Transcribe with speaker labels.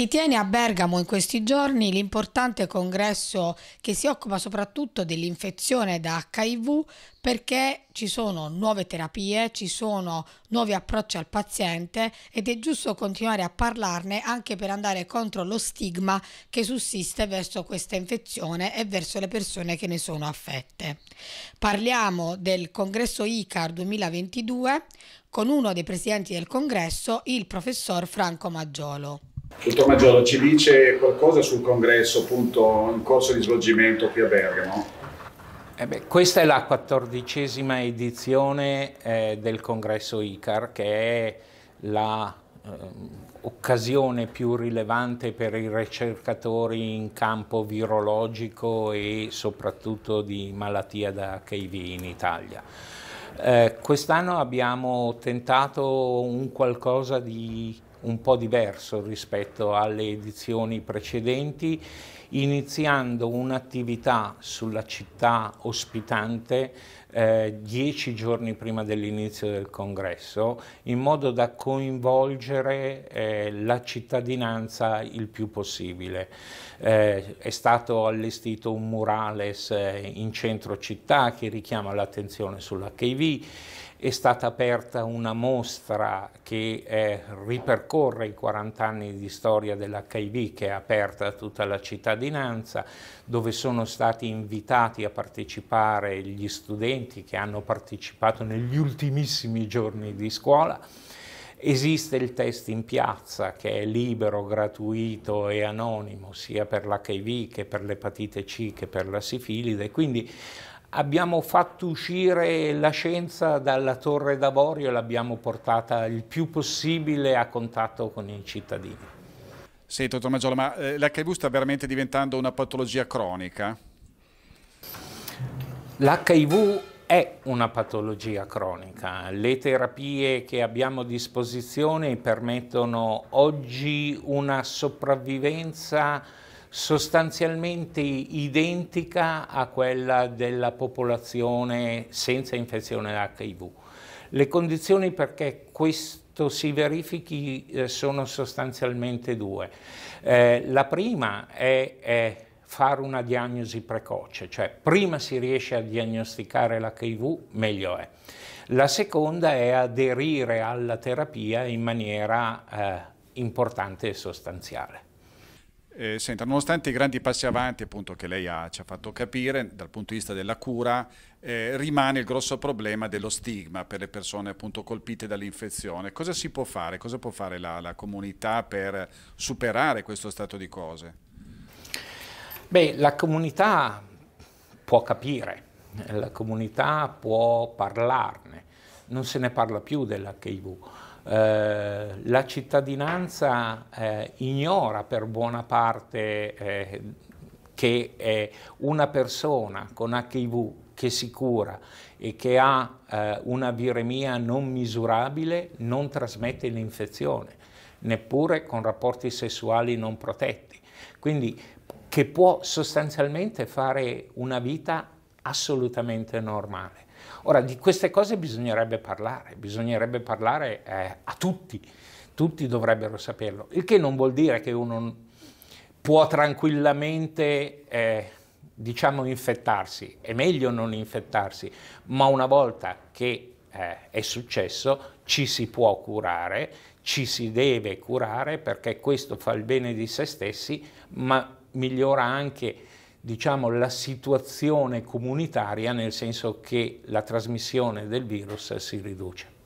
Speaker 1: Si tiene a Bergamo in questi giorni l'importante congresso che si occupa soprattutto dell'infezione da HIV perché ci sono nuove terapie, ci sono nuovi approcci al paziente ed è giusto continuare a parlarne anche per andare contro lo stigma che sussiste verso questa infezione e verso le persone che ne sono affette. Parliamo del congresso ICAR 2022 con uno dei presidenti del congresso, il professor Franco Maggiolo. Dottor
Speaker 2: Maggiolo, ci dice qualcosa sul congresso appunto in corso di svolgimento qui a Bergamo?
Speaker 3: Eh beh, questa è la quattordicesima edizione eh, del congresso ICAR che è la eh, occasione più rilevante per i ricercatori in campo virologico e soprattutto di malattia da HIV in Italia. Eh, quest'anno abbiamo tentato un qualcosa di un po' diverso rispetto alle edizioni precedenti, iniziando un'attività sulla città ospitante eh, dieci giorni prima dell'inizio del congresso, in modo da coinvolgere eh, la cittadinanza il più possibile. Eh, è stato allestito un murales eh, in centro città che richiama l'attenzione sull'HIV, è stata aperta una mostra che eh, ripercorre i 40 anni di storia dell'HIV che è aperta a tutta la cittadinanza, dove sono stati invitati a partecipare gli studenti docenti che hanno partecipato negli ultimissimi giorni di scuola. Esiste il test in piazza che è libero, gratuito e anonimo sia per l'HIV che per l'epatite C che per la sifilide, quindi abbiamo fatto uscire la scienza dalla torre d'avorio e l'abbiamo portata il più possibile a contatto con i cittadini.
Speaker 2: Sì, dottor Maggiolo, ma eh, l'HIV sta veramente diventando una patologia cronica?
Speaker 3: L'HIV è una patologia cronica. Le terapie che abbiamo a disposizione permettono oggi una sopravvivenza sostanzialmente identica a quella della popolazione senza infezione HIV. Le condizioni perché questo si verifichi eh, sono sostanzialmente due. Eh, la prima è, è fare una diagnosi precoce, cioè prima si riesce a diagnosticare l'HIV meglio è. La seconda è aderire alla terapia in maniera eh, importante e sostanziale. Eh, senta, nonostante i grandi passi avanti appunto, che lei ha, ci ha fatto capire dal
Speaker 2: punto di vista della cura, eh, rimane il grosso problema dello stigma per le persone appunto, colpite dall'infezione. Cosa si può fare? Cosa può fare la, la comunità per superare
Speaker 3: questo stato di cose? Beh, la comunità può capire, la comunità può parlarne, non se ne parla più dell'HIV. Eh, la cittadinanza eh, ignora per buona parte eh, che una persona con HIV che si cura e che ha eh, una viremia non misurabile non trasmette l'infezione, neppure con rapporti sessuali non protetti. Quindi che può sostanzialmente fare una vita assolutamente normale. Ora, di queste cose bisognerebbe parlare, bisognerebbe parlare eh, a tutti, tutti dovrebbero saperlo, il che non vuol dire che uno può tranquillamente, eh, diciamo, infettarsi, è meglio non infettarsi, ma una volta che eh, è successo ci si può curare, ci si deve curare perché questo fa il bene di se stessi, ma migliora anche diciamo, la situazione comunitaria nel senso che la trasmissione del virus si riduce.